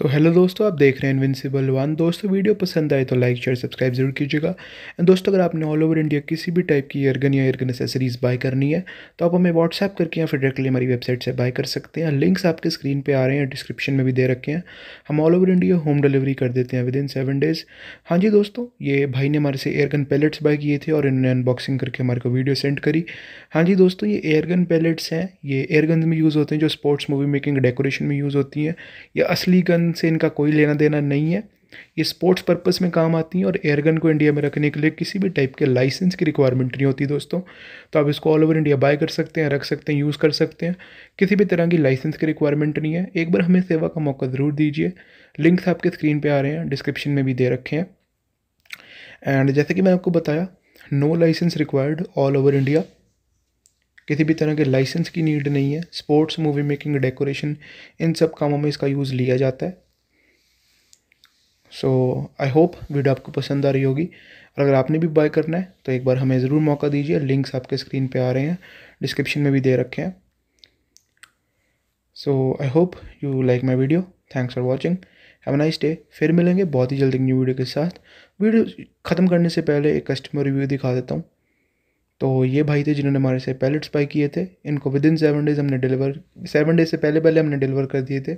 तो हेलो दोस्तों आप देख रहे हैं इनविंसिबल वन दोस्तों वीडियो पसंद आए तो लाइक शेयर सब्सक्राइब जरूर कीजिएगा एंड दोस्तों अगर आपने ऑल ओवर इंडिया किसी भी टाइप की एयरगन या एयरगन एसेसरीज बाय करनी है तो आप हमें व्हाट्सएप करके या फिर डायरेक्टली हमारी वेबसाइट से बाय कर सकते हैं लिंक्स आपके स्क्रीन पर आ रहे हैं डिस्क्रिप्शन में भी दे रखे हैं हम all over India home delivery कर देते हैं विद इन सेवन डेज़ हाँ जी दोस्तों ये भाई ने हमारे से एयरगन पैलेट्स बाय किए थे और इन्होंने अनबॉक्सिंग करके हमारे को वीडियो सेंड करी हाँ जी दोस्तों ये एयरगन पैलेट्स हैं ये एयरगन में यूज़ होते हैं जो स्पोर्ट्स मूवी मेकिंग डेकोरेशन में यूज़ होती हैं या असली गन से इनका कोई लेना देना नहीं है ये स्पोर्ट्स पर्पस में काम आती हैं और एयरगन को इंडिया में रखने के लिए किसी भी टाइप के लाइसेंस की रिक्वायरमेंट नहीं होती दोस्तों तो आप इसको ऑल ओवर इंडिया बाय कर सकते हैं रख सकते हैं यूज़ कर सकते हैं किसी भी तरह की लाइसेंस की रिक्वायरमेंट नहीं है एक बार हमें सेवा का मौका ज़रूर दीजिए लिंक्स आपके स्क्रीन पर आ रहे हैं डिस्क्रिप्शन में भी दे रखे हैं एंड जैसे कि मैं आपको बताया no license required all over India किसी भी तरह के लाइसेंस की नीड नहीं है स्पोर्ट्स मूवी मेकिंग डेकोरेशन इन सब कामों में इसका यूज़ लिया जाता है सो आई होप वीडियो आपको पसंद आ रही होगी और अगर आपने भी बाय करना है तो एक बार हमें ज़रूर मौका दीजिए लिंक्स आपके स्क्रीन पे आ रहे हैं डिस्क्रिप्शन में भी दे रखे हैं so I hope you like my video thanks for watching have nice day फिर मिलेंगे बहुत ही जल्दी न्यू वीडियो के साथ वीडियो ख़त्म करने से पहले एक कस्टमर रिव्यू दिखा देता हूँ तो ये भाई थे जिन्होंने हमारे से पैलेट्स बाई किए थे इनको विद इन सेवन डेज़ हमने डिलीवर सेवन डेज़ से पहले पहले हमने डिलीवर कर दिए थे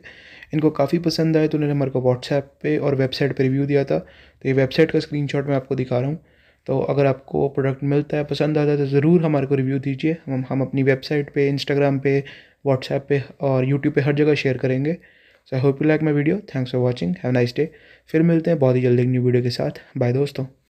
इनको काफ़ी पसंद आए तो उन्होंने हमारे को व्हाट्सएप पे और वेबसाइट पे रिव्यू दिया था तो ये वेबसाइट का स्क्रीनशॉट मैं आपको दिखा रहा हूँ तो अगर आपको प्रोडक्ट मिलता है पसंद आता है तो ज़रूर हमारे को रिव्यू दीजिए हम हम अपनी वेबसाइट पे इंस्टाग्राम पे व्हाट्सएप पे और यूट्यूब पे हर जगह शेयर करेंगे so I hope you like my video thanks for watching have nice day फिर मिलते हैं बहुत ही जल्दी एक न्यू वीडियो के साथ बाय दोस्तों